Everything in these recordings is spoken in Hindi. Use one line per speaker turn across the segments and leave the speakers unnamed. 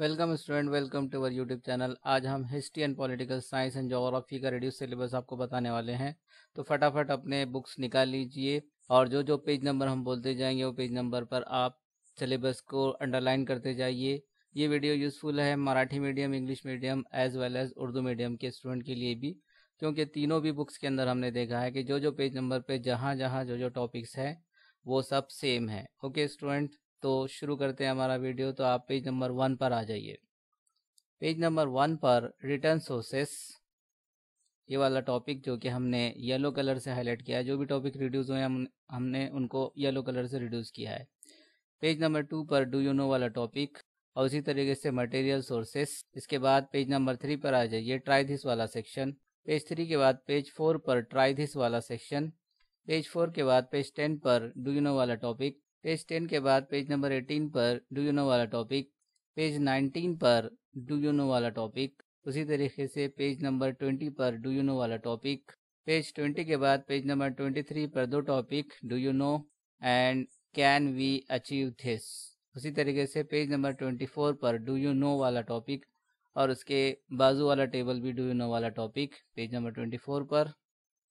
welcome student welcome to our YouTube channel आज हम history and political science and geography का रेड्यूस सिलेबस आपको बताने वाले हैं तो फटाफट अपने बुक्स निकाल लीजिए और जो जो पेज नंबर हम बोलते जाएंगे वो पेज नंबर पर आप सिलेबस को अंडरलाइन करते जाइए ये वीडियो यूज़फुल है Marathi medium English medium as well as Urdu medium के स्टूडेंट के लिए भी क्योंकि तीनों भी बुक्स के अंदर हमने देखा है कि जो जो पेज नंबर पर जहाँ जहाँ जो जो टॉपिक्स हैं वो सब सेम है ओके स्टूडेंट तो शुरू करते हैं हमारा वीडियो तो आप पेज नंबर वन पर आ जाइए पेज नंबर वन पर रिटर्न सोर्सेस ये वाला टॉपिक जो कि हमने येलो कलर से हाईलाइट किया है जो भी टॉपिक रिड्यूस हुए हम हमने उनको येलो कलर से रिड्यूस किया है पेज नंबर टू पर डू यू नो वाला टॉपिक और उसी तरीके से मटेरियल सोर्सेस इसके बाद पेज नंबर थ्री पर आ जाइए ट्राई दिस वाला सेक्शन पेज थ्री के बाद पेज फोर पर ट्राई दिस वाला सेक्शन पेज फोर के बाद पेज टेन पर डू यू नो वाला टॉपिक पेज टेन के बाद पेज नंबर एटीन पर डू यू नो वाला टॉपिक पेज नाइनटीन पर डू यू नो वाला टॉपिक उसी तरीके से पेज नंबर ट्वेंटी पर डू यू नो वाला टॉपिक पेज ट्वेंटी के बाद पेज नंबर ट्वेंटी थ्री पर दो topic do you know and can we achieve this उसी तरीके से पेज नंबर ट्वेंटी फोर पर डू यू नो वाला टॉपिक और उसके बाजू वाला टेबल भी डू यू नो वाला topic page number twenty four पर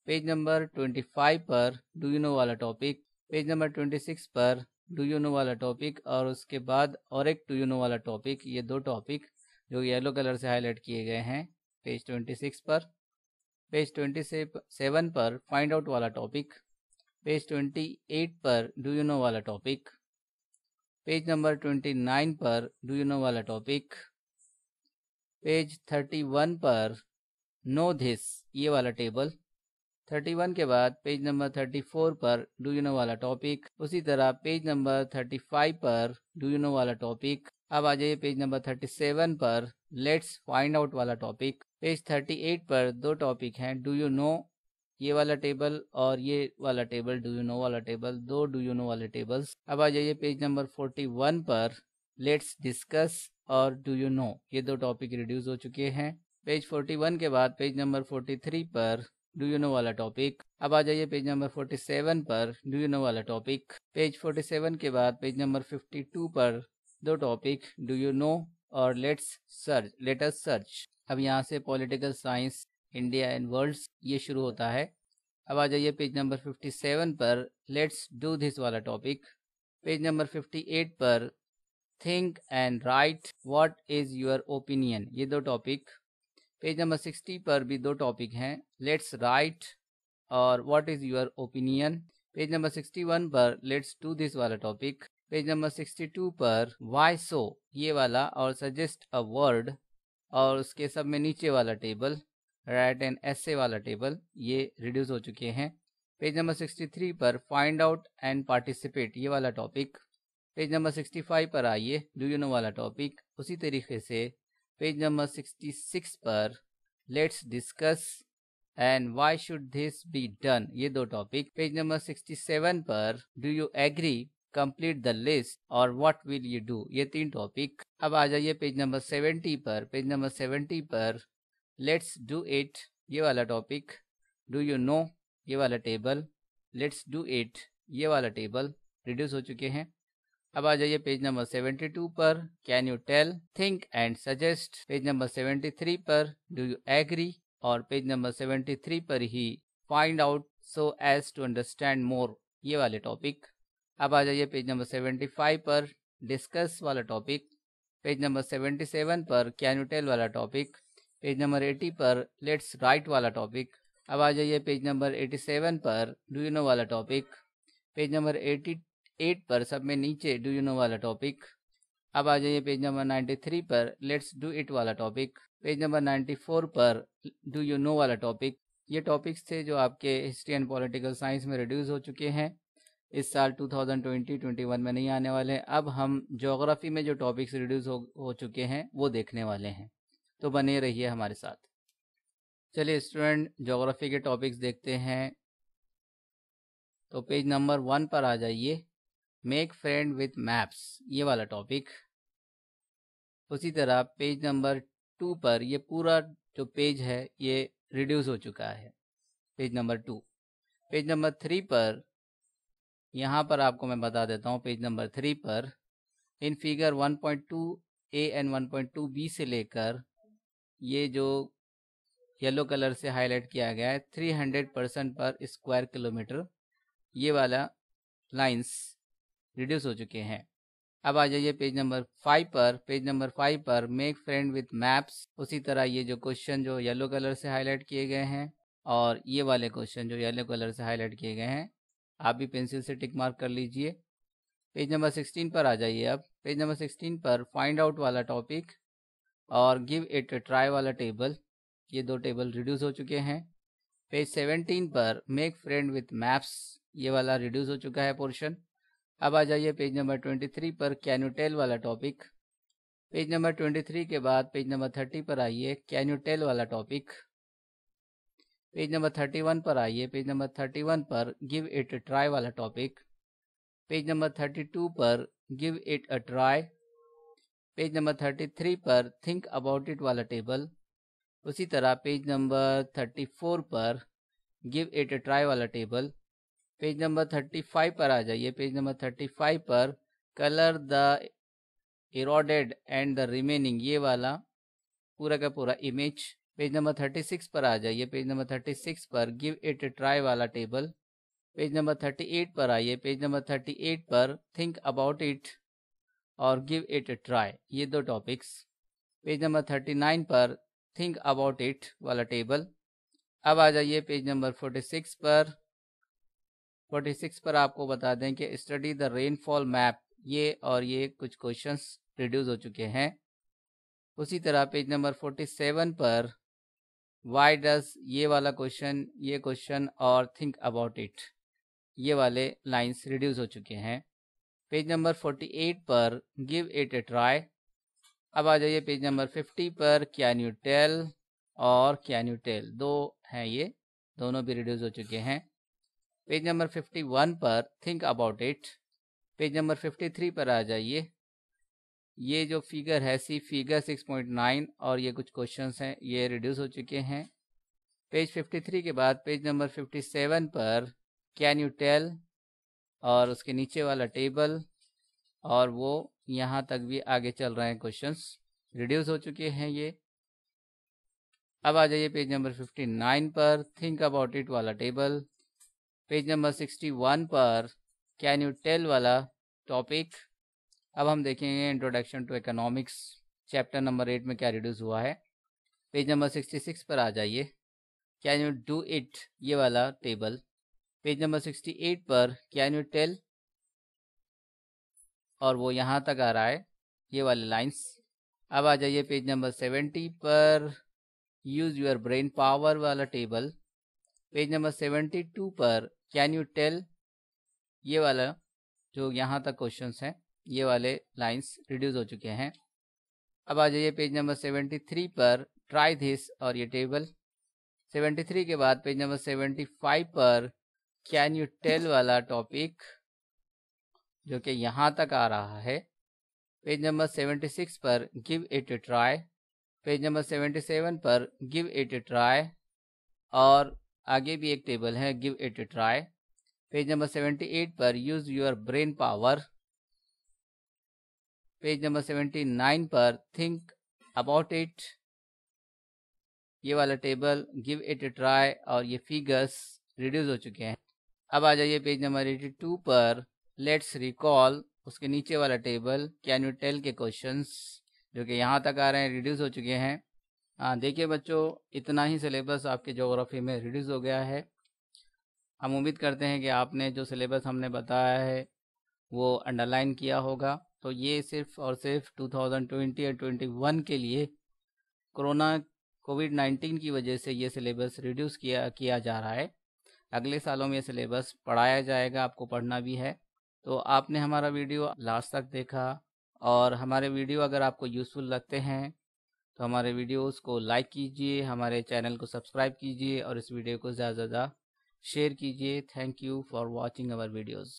पेज नंबर ट्वेंटी फाइव पर डू यू नो वाला topic page number twenty six पर डू यू नो वाला टॉपिक और उसके बाद और एक डू यू नो वाला टॉपिक ये दो टॉपिक जो येलो कलर से हाईलाइट किए गए हैं पेज ट्वेंटी सिक्स पर पेज ट्वेंटी सेवन पर फाइंड आउट वाला टॉपिक पेज ट्वेंटी एट पर डू यू नो वाला topic page number twenty nine पर डू यू नो वाला टॉपिक पेज थर्टी वन पर नो धिस ये वाला टेबल 31 के बाद पेज नंबर 34 पर डू यू नो वाला टॉपिक उसी तरह पेज नंबर 35 पर डू यू नो वाला टॉपिक अब आ जाइए पेज नंबर 37 पर लेट्स फाइंड आउट वाला टॉपिक पेज 38 पर दो टॉपिक हैं डू यू नो ये वाला टेबल और ये वाला टेबल डू यू नो वाला टेबल दो डू यू नो वाले टेबल्स अब आ जाइए पेज नंबर 41 पर लेट्स डिस्कस और डू यू नो ये दो टॉपिक रिड्यूस हो चुके हैं पेज 41 के बाद पेज नंबर 43 पर डू यू नो वाला टॉपिक अब आ जाइए पेज नंबर 47 पर डू यू नो वाला टॉपिक पेज 47 के बाद पेज नंबर 52 पर दो टॉपिक डू यू नो और लेट्स सर्च लेटस सर्च अब यहाँ से political science India and world ये शुरू होता है अब आ जाइए पेज नंबर 57 पर लेट्स डू दिस वाला टॉपिक पेज नंबर 58 पर think and write what is your opinion ये दो टॉपिक पेज नंबर सिक्सटी पर भी दो टॉपिक हैं लेट्स राइट और what is your opinion page number sixty one पर लेट्स डू दिस वाला topic page number sixty two पर वाई सो ये वाला और सजेस्ट अ वर्ड और उसके सब में नीचे वाला टेबल राइट एंड एसे वाला टेबल ये रिड्यूस हो चुके हैं पेज नंबर सिक्सटी थ्री पर फाइंड आउट एंड पार्टिसिपेट ये वाला topic page number sixty five पर आइए डू यू नो वाला टॉपिक उसी तरीके से पेज नंबर 66 पर let's discuss and why should this be done ये दो टॉपिक पेज नंबर 67 पर do you agree complete the list और व्हाट विल यू डू ये तीन टॉपिक अब आ जाइए पेज नंबर 70 पर पेज नंबर 70 पर लेट्स डू इट ये वाला टॉपिक डू यू नो ये वाला टेबल लेट्स डू इट ये वाला टेबल रिड्यूस हो चुके हैं अब आ जाइए पेज नंबर 72 पर can you tell think and suggest page number 73 पर डू यू एग्री और पेज नंबर 73 पर ही find out so as to understand more ये वाले टॉपिक अब आ जाइए पेज नंबर 75 पर डिस्कस वाला टॉपिक पेज नंबर 77 पर कैन यू टेल वाला टॉपिक पेज नंबर 80 पर लेट्स राइट वाला टॉपिक अब आ जाइए पेज नंबर 87 पर डू यू नो वाला टॉपिक पेज नंबर 80 एट पर सब में नीचे डू यू नो वाला टॉपिक अब आ जाइए पेज नंबर नाइन्टी थ्री पर लेट्स डू इट वाला topic page number ninety four पर डू यू नो वाला टॉपिक ये टॉपिक्स थे जो आपके हिस्ट्री एंड पॉलिटिकल साइंस में रिड्यूस हो चुके हैं इस साल 2020-21 में नहीं आने वाले अब हम जोग्राफी में जो टॉपिक्स रिड्यूस हो, हो चुके हैं वो देखने वाले हैं तो बने रहिए हमारे साथ चलिए स्टूडेंट जोग्राफी के टॉपिक्स देखते हैं तो पेज नंबर वन पर आ जाइए मेक फ्रेंड विथ मैप्स ये वाला टॉपिक उसी तरह पेज नंबर टू पर ये पूरा जो पेज है ये रिड्यूस हो चुका है page number two page number three पर यहाँ पर आपको मैं बता देता हूँ पेज नंबर थ्री पर in figure 1.2 A and one point two B से लेकर ये जो येलो कलर से हाईलाइट किया गया है 300 परसेंट पर स्क्वायर किलोमीटर ये वाला लाइंस रिड्यूस हो चुके हैं अब आ जाइए पेज नंबर फाइव पर पेज नंबर फाइव पर मेक फ्रेंड विथ मैप्स उसी तरह ये जो क्वेश्चन जो येलो कलर से हाईलाइट किए गए हैं और ये वाले क्वेश्चन जो येलो कलर से हाईलाइट किए गए हैं आप भी पेंसिल से टिक मार्क कर लीजिए पेज नंबर सिक्सटीन पर आ जाइए अब पेज नंबर सिक्सटीन पर फाइंड आउट वाला टॉपिक और गिव इट ट्राई वाला टेबल ये दो टेबल रिड्यूस हो चुके हैं पेज सेवेंटीन पर मेक फ्रेंड विथ मैप्स ये वाला रिड्यूस हो चुका है पोर्शन अब आ जाइए पेज नंबर ट्वेंटी थ्री पर कैन यू टेल वाला topic page number twenty three के बाद पेज नंबर थर्टी पर आइए कैन यू टेल वाला topic page number thirty one पर आइए पेज नंबर थर्टी वन पर गिव इट ट्राई वाला topic page number thirty two पर give it a try page number thirty three पर थिंक अबाउट इट वाला टेबल उसी तरह पेज नंबर थर्टी फोर पर गिव इट अ ट्राई वाला table page number thirty five पर आ जाइए पेज नंबर थर्टी फाइव पर colour the eroded and the remaining ये वाला पूरा का पूरा image page number thirty six पर आ जाइए पेज नंबर थर्टी सिक्स पर गिव इट ट्राई वाला table page number thirty eight पर आइए पेज नंबर थर्टी एट पर थिंक अबाउट इट और गिव इट ट्राई ये दो topics page number thirty nine पर थिंक अबाउट इट वाला टेबल अब आ जाइए पेज नंबर फोर्टी सिक्स पर 46 पर आपको बता दें कि स्टडी द रेनफॉल मैप ये और ये कुछ क्वेश्चंस रिड्यूस हो चुके हैं उसी तरह पेज नंबर 47 पर वाई डज ये वाला क्वेश्चन ये क्वेश्चन और थिंक अबाउट इट ये वाले लाइंस रिड्यूस हो चुके हैं पेज नंबर 48 पर गिव इट ए ट्राई अब आ जाइए पेज नंबर 50 पर कैन यू टेल और कैन यू टेल दो हैं ये दोनों भी रिड्यूस हो चुके हैं पेज नंबर 51 पर think about it page number 53 पर आ जाइए ये जो फिगर है सी फिगर 6.9 और ये कुछ क्वेश्चंस हैं ये रिड्यूस हो चुके हैं पेज 53 के बाद पेज नंबर 57 पर कैन यू टेल और उसके नीचे वाला टेबल और वो यहाँ तक भी आगे चल रहे हैं क्वेश्चंस रिड्यूस हो चुके हैं ये अब आ जाइए पेज नंबर 59 पर थिंक अबाउट इट वाला table page number sixty one पर कैन यू टेल वाला टॉपिक अब हम देखेंगे introduction to economics chapter number eight में क्या रिड्यूस हुआ है पेज नंबर सिक्सटी सिक्स पर आ जाइए कैन यू डू इट ये वाला table page number sixty eight पर कैन यू टेल और वो यहाँ तक आ रहा है ये वाले लाइंस अब आ जाइए पेज नंबर सेवेंटी पर यूज़ योर ब्रेन पावर वाला table page number seventy two पर कैन यू टेल ये वाला जो यहाँ तक क्वेश्चन है ये वाले लाइन्स रिड्यूस हो चुके हैं अब आ जाइए पेज नंबर सेवेंटी थ्री पर ट्राई दिस और ये टेबल सेवेंटी थ्री के बाद पेज नंबर सेवेंटी फाइव पर कैन यू टेल वाला टॉपिक जो कि यहाँ तक आ रहा है पेज नंबर सेवेंटी सिक्स पर give it a try page number seventy seven पर गिव इट ए ट्राई और आगे भी एक टेबल है give it a try page number seventy eight पर use your brain power page number seventy nine पर थिंक अबाउट इट ये वाला table give it a try और ये फिगर्स रिड्यूस हो चुके हैं अब आ जाइए पेज नंबर एटी टू पर लेट्स रिकॉल उसके नीचे वाला टेबल कैन यू टेल के क्वेश्चंस जो कि यहाँ तक आ रहे हैं रिड्यूस हो चुके हैं हाँ, देखिए बच्चों इतना ही सिलेबस आपके जोग्राफी में रिड्यूस हो गया है हम उम्मीद करते हैं कि आपने जो सिलेबस हमने बताया है वो अंडरलाइन किया होगा तो ये सिर्फ और सिर्फ 2020 और 21 के लिए कोरोना कोविड 19 की वजह से ये सिलेबस रिड्यूस किया किया जा रहा है अगले सालों में ये सिलेबस पढ़ाया जाएगा आपको पढ़ना भी है तो आपने हमारा वीडियो लास्ट तक देखा और हमारे वीडियो अगर आपको यूज़फुल लगते हैं तो हमारे वीडियोस को लाइक कीजिए हमारे चैनल को सब्सक्राइब कीजिए और इस वीडियो को ज़्यादा से ज़्यादा शेयर कीजिए thank you for watching our videos